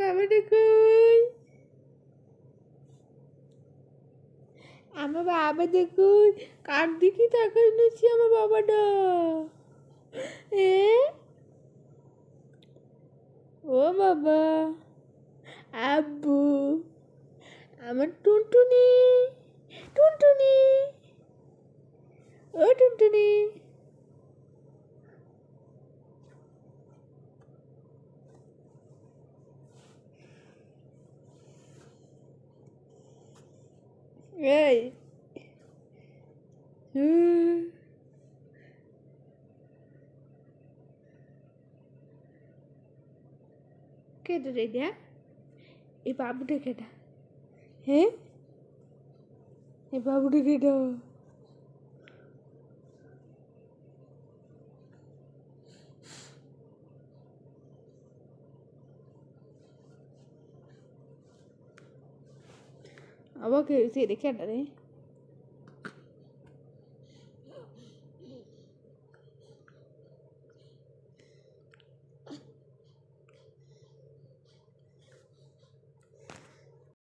বাবাটা কই আমার বাবা দেখুন কার দিকে তাকাই নিচ্ছি আমার বাবাটা এ ও বাবা আব্বু আমার টুনটুনি টুনটুনি ও টুনটুনি 왜? 음. কেটে d ে য ় না এই ব a b u de কেটা হ ্ য i ঁ এই বাবুটা কেটা abah okay you said they can